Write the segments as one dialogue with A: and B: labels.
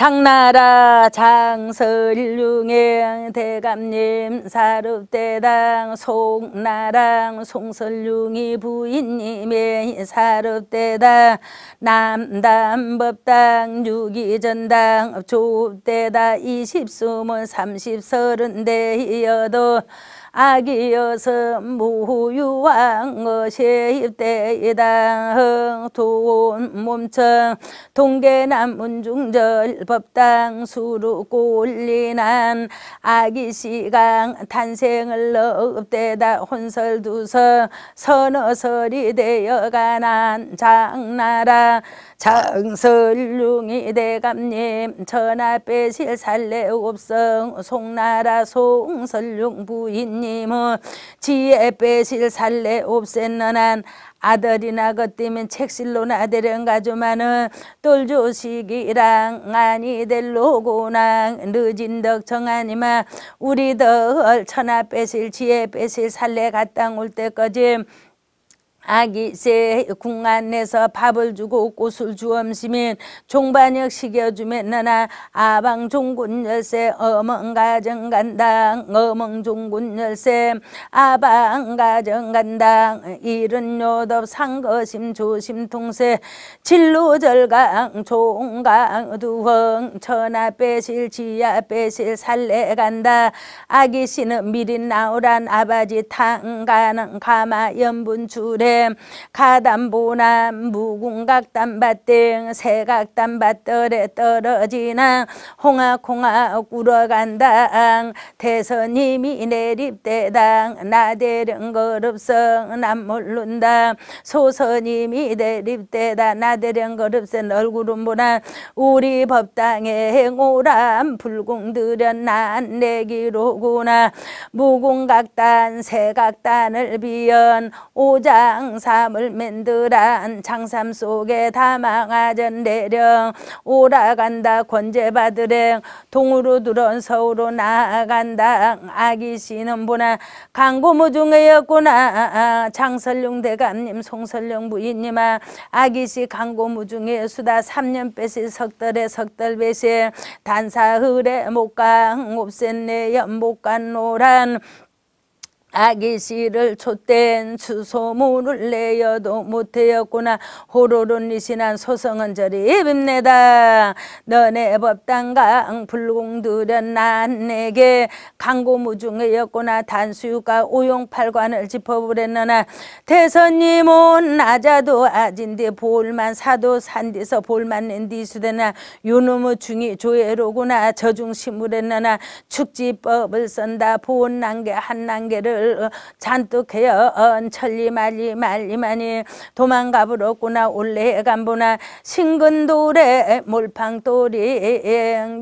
A: 장나라 장설융의 대감님 사륵대당 송나랑 송설융이 부인님의 사륵대당 남담법당 유기전당 조대다 이십수문 삼십서른대여도 아기여서 무유왕 어세입대이당 도운 몸청 동계남 문중절 법당 수루꼴리난 아기시강 탄생을 업대다 혼설두서 선어설이 되어가난 장나라 장설룡이 대감님 전하 빼실 살래옵성 송나라 송설룡 부인 하나님은 지혜 빼실 살래 없앤는한 아들이나 것 때문에 책실로나 데령 가주마는 똘조식이랑 아니 될로구나 늦은덕 정하니마 우리 덜 천하 빼실 지혜 빼실 살래 갔다올 때까지 아기새 궁안에서 밥을 주고 꽃을 주엄시면 종반역 시겨주면 나나 아방 종군 열쇠 어멍 가정 간당 어멍 종군 열쇠 아방 가정 간당 이른 요덥 상거심 조심 통세 진로절강 종강 두흥 천하 빼실 지하 빼실 살래 간다 아기씨는 미리 나오란 아버지 탕가는 가마 염분 주래 가담보남 무궁각담밭등 새각담밭들에 떨어지나 홍아콩아 울어간다 대선님이 내립대당 나대릉 거릅성 남몰른다 소선님이 내립대다 나대릉 거릅성 얼굴은 보나 우리 법당에 행오람 불공들연 난내기로구나 무궁각단 새각단을 비연 오장 장삼을 맨들한 장삼 속에 다망하전 내령 오라간다 권제받으랭 동으로 들어온 서울로 나아간다 아기시는 보나 강고무 중에였구나 장설룡 대감님 송설룡 부인님아 아기시 강고무 중에 수다 삼년 빼시 석달에 석달 배시 단사흘에 목강 옵센내 연목간 노란 아기씨를 촛된 수소문을 내어도 못되였구나호로론이신한 소성은 저리 빕내다 너네 법당강 불공들은 난 내게 강고무중이였구나단수육과 오용팔관을 짚어보랬느나 대선님 은 낮아도 아진디 볼만 사도 산디서 볼만 낸디 수되나 요놈의 중이 조예로구나 저중심을 했느나 축지법을 쓴다 보온 난개 한 난개를 물 어, 잔뜩 해요 언천리 어, 말리 말리 마이도망가버렸구나 올래 간보나 싱근돌에 몰팡돌이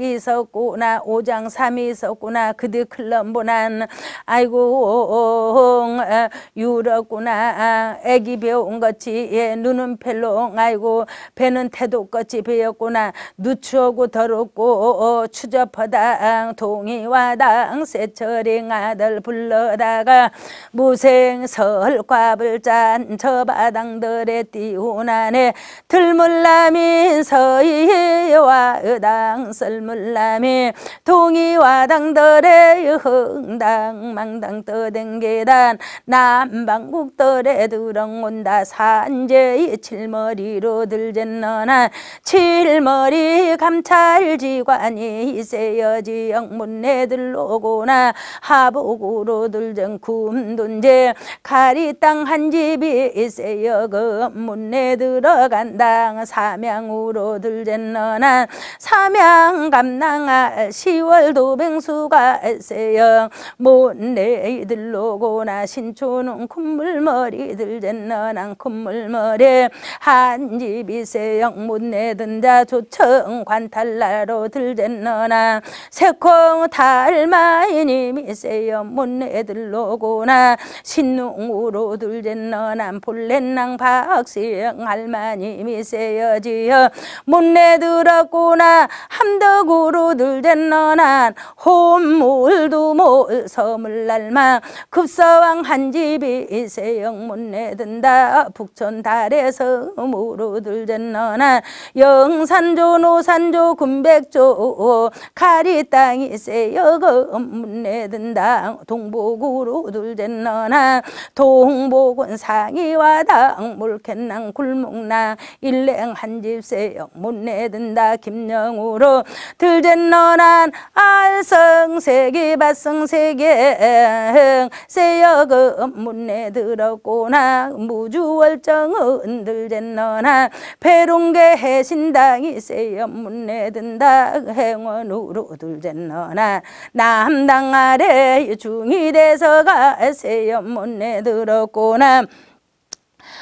A: 있었구나 오장삼이 있었구나 그들 클럼보난 아이고 어, 유럽구나 애기 배운 것이 예, 눈은 펠롱 아이고 배는 태도같이 배였구나 누추하고 더럽고 추접하다 동이와당 새철행 아들 불러다가 하가 무생설과불 짠 저 바당들에 띄우나네 들물라민 서이와 의당 썰물라미 동이와당들에 흥당 망당 떠댕기단 남방국들에 두렁온다 산재이 칠머리로 들젠너나 칠머리 감찰지관이 세여지 영문내들 오고나 하복으로 들젠 군돈제 가리 땅 한 집이 있어요 그 문에 들어간다 사명으로 들젠너나 사명 감낭아 10월 도뱅수가 있어요 문에 들로고나 신촌은 콧물머리 들젠너나 콧물머리 한 집이 있어요 문에 든자 조청 관탈나로들젠너나 새콩 달마이님이 있어요 문에 들로 노구나 신농으로 둘째 너남 볼렛낭 박시영 할머니 미세여지여 못내 들었구나 함덕으로 둘째 너난 홈물도 몰서물날마 급서왕 한 집이 세영 못내 든다 북촌 달에서 무로 둘째 너난 영산조 노산조 군백조 가리 땅이 세여 검문내 든다 동북으로 두들댔너나 동복은 상이와 당물캔낭 굴목나 일랭 한집세영 못 내든다 김영우로 들댔너나 알성세기 밭성세계 세역은못 내들었구나 무주월정은 들댔너나 배롱계 해신당이 세여 못 내든다 행원으로 들댔너나 남당 아래 중이 돼서 올라가세요 문에 들었구나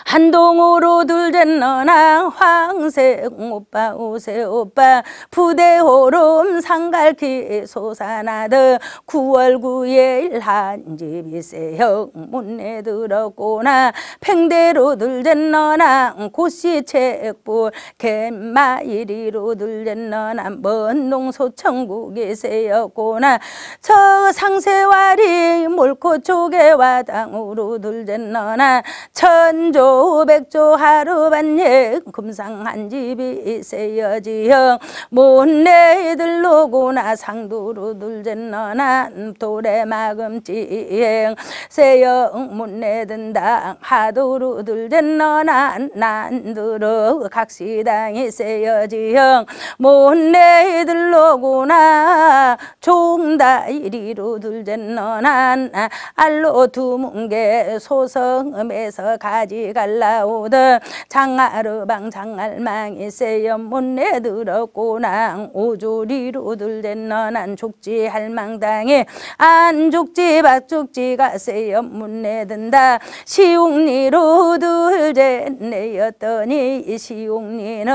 A: 한동으로 둘된 너나 황색 오빠 우세 오빠 부대호름 상갈키 소산하드 9월 9일 한집이세요 문에 들었구나 팽대로 둘된 너나 고시책불 갯마이리로 둘된 너나 먼동 소천국이세였구나 저 상세와리 몰코 조개와 당으로 둘된 너나 천주 천조 백조 하루 반예 금상한 집이 세여지형 못내들로구나 상두루 둘젠너난 도래 마금지행 세영 못내든다 하두루 둘젠너난 난두루 각시당이 세여지형 못내들로구나 종다 이리로 둘젠너난 알로 두문개 소성음에서 가지 갈라오던 장아르방 장알망이 세연 못내 들었구나 오조리로 들댄넌난 죽지 할망당에 안 죽지 박죽지가 세연 못내 든다 시웅리로 들댄내였더니 시웅리는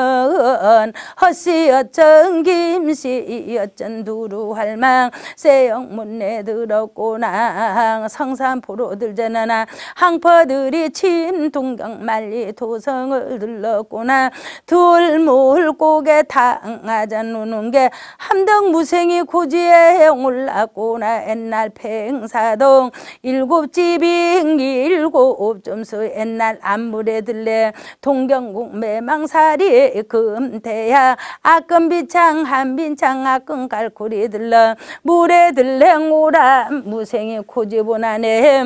A: 헛시어쩐김씨어쩐 두루 할망 세영 문에 들었구나 성산포로 들제나 항퍼들이 침도 동경말리 도성을 들렀구나 둘몰 고에 당하자 누는 게 함덕 무생이 고지에 올랐구나 옛날 팽사동 일곱 집이 일곱 점수 옛날 안물에 들래 동경국 매망살이 금태야 아끈비창 한빈창 아끈 갈코리 들러 물에 들래 오라 무생이 고집은 안에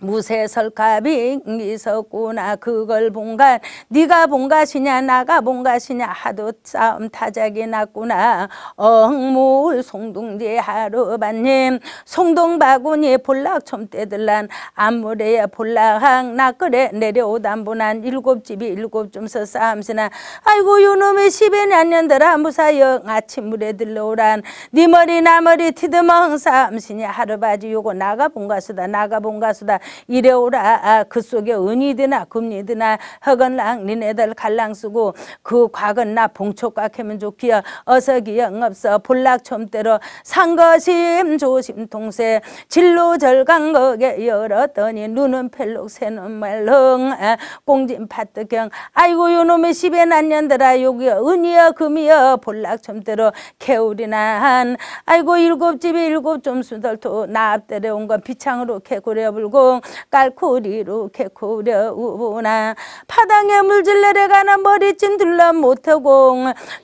A: 무쇠설갑이 있었구나 그걸 본가 네가 본가시냐 나가 본가시냐 하도 싸움 타작이 났구나 억물 송둥지 하루반님 송동바구니 볼락 촘떼들란 안무래야 볼락 나그래 내려오단분한 일곱 집이 일곱 점서 싸움시나 아이고 요놈의 십에 년년들아 무사여 아침 물에 들러오란 네 머리 나 머리 티드멍 싸움시냐 하루바지 요거 나가 본가수다 나가 본가수다 이래오라 아, 그 속에 은이드나 금리드나 허건랑 니네들 갈랑쓰고 그 곽은 나 봉촉과 캐면 좋기여 어서 기영 없어 볼락첨대로 상거심 조심 통세 진로 절강거게 열었더니 눈은 펠록 새는 말렁 아, 꽁진 파뜨경 아이고 요놈의 십에 난년들아 요기여 은이여 금이여 볼락첨대로 개울이나한 아이고 일곱 집이 일곱 점수들 도나 앞대려 온건 비창으로 개구려 불고 깔코리로 개코려우나 파당에 물질 내려가는 머리찐 들러 못하고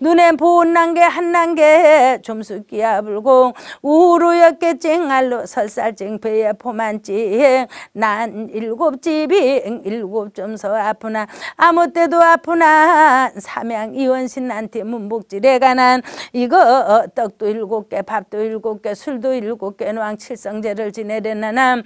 A: 눈에 보온 난게 한난게 좀수기야 불공 우루였게 찡알로 설살찡 배에 포만찡 난 일곱 집이 일곱 점서 아프나 아무 때도 아프나 삼양 이원신 한테 문복질에 가난 이거 떡도 일곱 개 밥도 일곱 개 술도 일곱 개왕 칠성제를 지내려나 남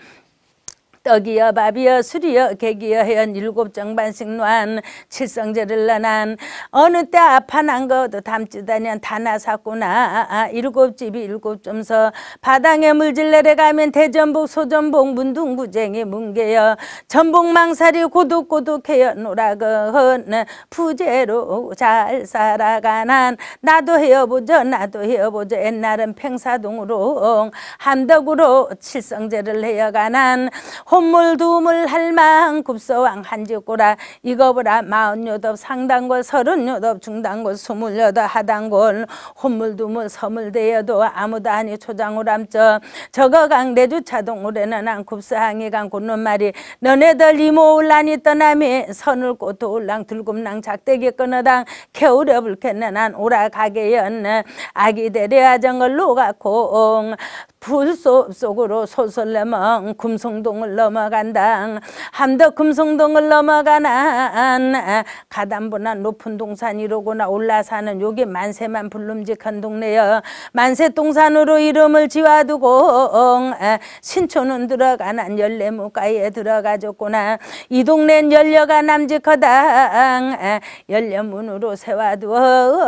A: 떡이여 밥이여 술이여 객기여 해연 일곱 정반씩 노한 칠성제를 난 어느 때 아파 난 것도 담지다니한 다나 샀구나 아, 일곱 집이 일곱 점서 바당에 물질 내려가면 대전복 소전복 문둥구쟁이 문개여 전복망사리 고독고독해여 노라건 부재로 잘 살아가난 나도 헤어보죠 나도 헤어보죠 옛날은 팽사동으로 한덕으로 칠성제를 헤어가난 혼물두물할 만큼 서왕 한지꼬라 이거보라 마흔여덟 상당골 서른여덟 중당골 스물여덟 하단골혼물두물 서물대여도 아무도 아니 초장우람쩌 저거강 대주차동우레는안 굽사항이강 굽는 말이 너네들 이모울란이 떠나미 선을 꽃도 울랑 들굽낭 작대기 끊어당 겨울에 불켰는 안 오라 가게연 아기 대려 아정걸 로가콩 불속 속으로 소설레망 금성동을 넘어간다 함덕 금성동을 넘어가나 가담보나 높은 동산 이로구나 올라사는 요기 만세만 불름직한 동네여 만세 동산으로 이름을 지어두고 어, 신촌은 들어가난 열네무가에 들어가졌구나 이 동네는 열려가 남직하다 열려문으로 세워두어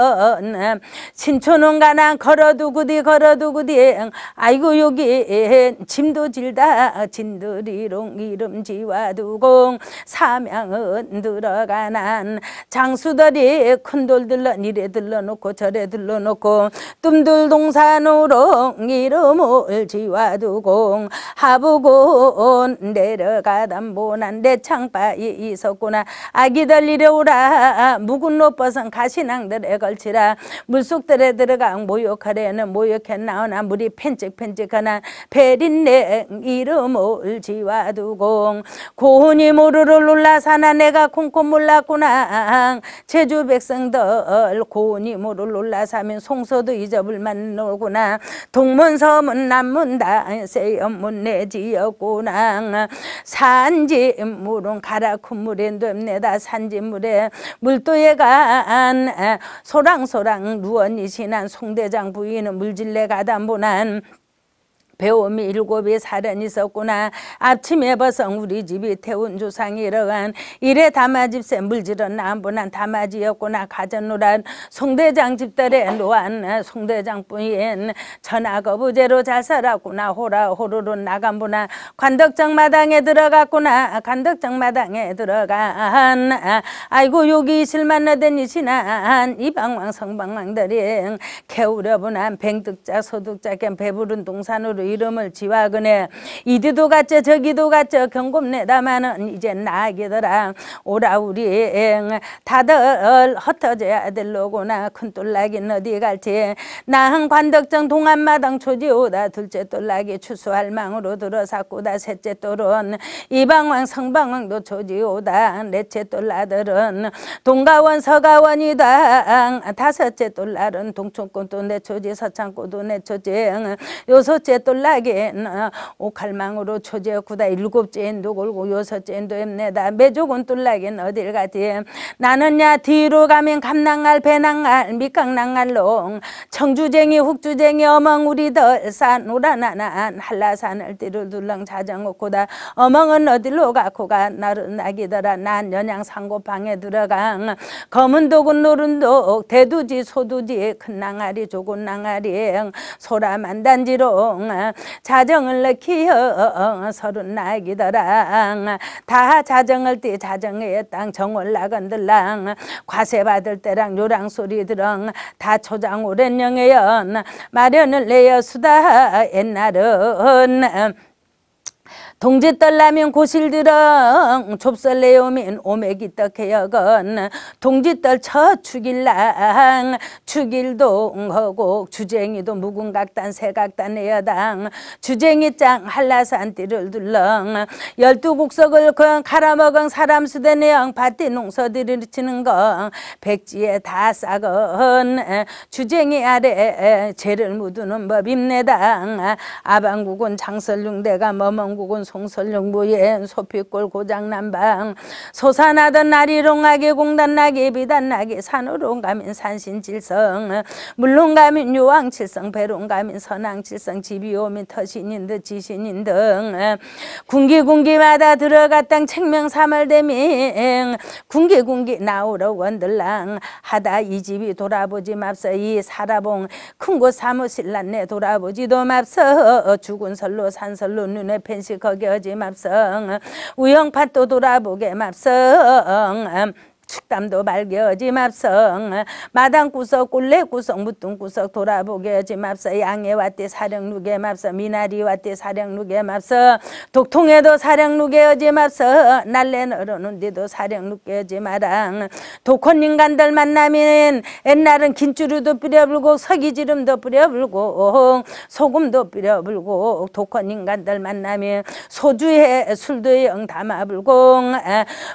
A: 신촌은 가난 걸어두구디 걸어두구디 아이고 아이고 여기 에 짐도 질다 진드리롱 이름 지와두공 사명은 들어가난 장수들이 큰돌 들러 니래 들러놓고 절에 들러놓고 뜸들동산으로 이름을 지와두공 하부곤 내려가단 보난내창바이 있었구나 아기들 이래오라 묵은 높버은 가시낭들에 걸치라 물속들에 들어가 모욕하래는 모욕했나오나 물이 펜쩍펜쩍 이제가난 베린냉 이름 을지와두고 고운이 모르를 놀라 사나 내가 콩콩 몰랐구나 제주 백성들 고운이 모를 놀라 사면 송서도잊어볼만 놀구나 동문서문 남문다 세연문 내지였구나 산지 물은 가라 콧물엔 됩내다 산지 물에 물도에 간 소랑소랑 누원이 지난 송대장 부인은 물질내 가담보난 배움이 일곱이 사련 있었구나 아침에 버성 우리 집이 태운 조상이 이러간 이래 다마집세 물질은 안분한 다마지였구나 가전노란 송대장 집들에 노한 송대장 뿐인 천하거부제로 잘 살았구나 호라 호루로 나간분나 관덕장 마당에 들어갔구나 관덕장 마당에 들어간 아이고 여기 실 만나던 이신한 이방왕 성방왕들이 개우려분한 뱅득자 소득자 겸 배부른 동산으로 이름을 지와그네 이디도 가짜 저기도 가짜 경곰내다마는 이제 나기더라 오라 우리 엥 다들 흩어져 야될로구나큰 똘락이 어디 갈지 나흥 관덕정 동안마당 초지오다 둘째 똘락이 추수할 망으로 들어사꾸다 셋째 똘은 이방왕 성방왕도 초지오다 넷째 똘라들은 동가원 서가원이다 다섯째 똘라은 동촌권도 내초지 서창권도 내초지 요섯째 똘 놀라게 옥갈망으로 초제였구다 일곱째 인도 골고 여섯째 인도 엠네다 매족은 뚫라긴 어딜 가디 나는야 뒤로 가면 감낭갈 배낭갈 미강낭갈롱 청주쟁이 훅주쟁이 어멍우리들 산오라나난 한라산을 뒤로 둘렁 자정옥고다 어멍은 어딜로 가코가 나른 나기더라 난 연양 상고방에 들어강 검은 독은 노른 독 대두지 소두지 큰 낭아리 조은 낭아리 소라 만단지롱 자정을 넣기여 서른 나기더라 다 자정을 띠 자정에 땅 정월 나건들랑 과세 받을 때랑 요랑 소리 들엉다 초장 오랜 영에연 마련을 내여 수다 옛날은 동지딸라면 고실드렁 좁쌀내오면 오메기 떡해여건 동지딸 처 죽일랑 죽일도응허고 주쟁이도 무궁각단 새각단 에여당 주쟁이 짱 한라산 띠를 둘렁 열두 국석을 건 갈아먹은 사람 수대 내영 밭띠 농서들을 치는 건 백지에 다 싸건 주쟁이 아래 죄를 묻는 법입내당 아방국은 장설륭대가 머멍국은 소 송설령부엔 소피골 고장난방 소산하던 나리롱하게 공단나게 비단나게 산으로 가민 산신질성 물론 가민 요왕칠성 배론 가민 선왕칠성 집이 오민 터신인 듯 지신인 등 군기군기마다 들어갔던 책명삼월대명 군기군기 나오러 원들랑 하다 이 집이 돌아보지 맙서 이 사라봉 큰곳 사무실 났네 돌아보지도 맙서 죽은 설로 산설로 눈에 펜시커 여겨지 맙성 우영판도 돌아보게 맙성 식담도 말겨지 맙성 마당구석 꼴레구석 무뚱구석 돌아보게지 맙서 양해왔대 사령룩에 맙서 미나리왔대 사령룩에 맙서 독통에도 사령룩에지 어 맙서 날래 널어놓은데도 사령룩에지 마랑 독헌 인간들 만나면 옛날은 긴주류도 뿌려불고 서기지름도 뿌려불고 소금도 뿌려불고 독헌 인간들 만나면 소주에 술도 영 담아불고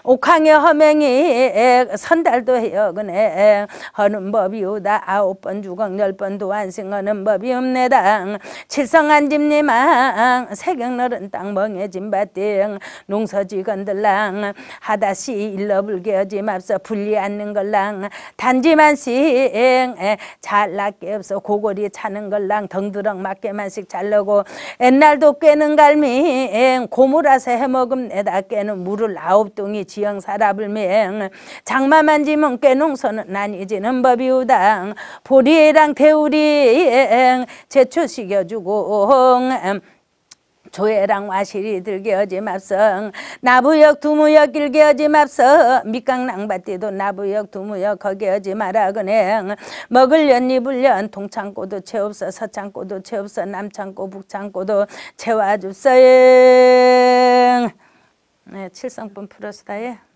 A: 옥황의 허맹이 에, 선달도 해요. 그네 에 하는 법이오다 아홉 번 주걱 열 번도 안생하는 법이 없네당 칠성한 집니망 세경너른 땅 멍해진 바등 농서지 건들랑 하다시 일러불게하지 맙서 불리 않는 걸랑 단지만씩 잘낫게 없어 고골이 차는 걸랑 덩드렁 맞게만씩 잘르고 옛날도 꿰는 갈미 고무라서 해먹음 내다 깨는 물을 아홉 동이 지형 사라불맹 장마 만지면 깨농서는 난이지는 법이우당 보리랑 태우리 제초시켜주고 음, 조회랑 와실이 들게 하지 맙서 나부역 두무역 길게 하지 맙서 밑강낭밭띠도 나부역 두무역 거기 하지 마라 그냥 먹을련 이불련 동창고도 채없어 서창고도 채없어 남창고 북창고도 채와줍서잉 네, 칠성분 플러스다에